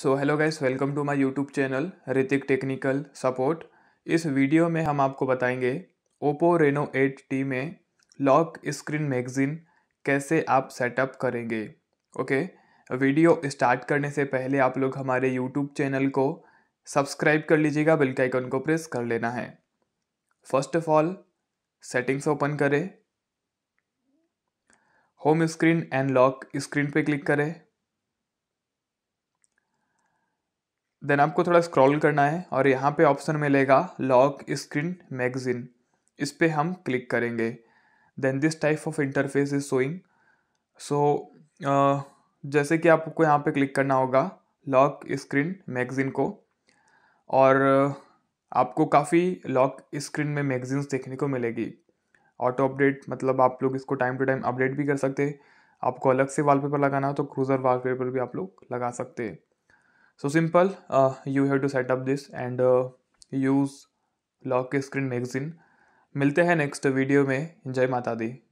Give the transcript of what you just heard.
so hello guys welcome to my YouTube channel Hrithik technical support इस video में हम आपको बताएंगे ओप्पो रेनो 8T में लॉक स्क्रीन मैगज़ीन कैसे आप सेटअप करेंगे ओके वीडियो स्टार्ट करने से पहले आप लोग हमारे यूट्यूब चैनल को सब्सक्राइब कर लीजिएगा बेल के आइकन को प्रेस कर लेना है first of all settings open करें home screen and lock screen पे क्लिक करें देन आपको थोड़ा स्क्रॉल करना है और यहाँ पे ऑप्शन मिलेगा लॉक स्क्रीन मैगजीन इस पर हम क्लिक करेंगे then this type of interface is showing so जैसे कि आपको यहाँ पे क्लिक करना होगा लॉक स्क्रीन मैगजीन को और आपको काफ़ी लॉक स्क्रीन में मैगजीन्स देखने को मिलेगी ऑटो अपडेट मतलब आप लोग इसको टाइम टू टाइम अपडेट भी कर सकते आपको अलग से वॉलपेपर लगाना हो तो क्रूज़र वॉलपेपर भी आप लोग लगा सकते हैं so simple uh, you have to set up this and uh, use lock screen magazine मिलते हैं नेक्स्ट वीडियो में जय माता दी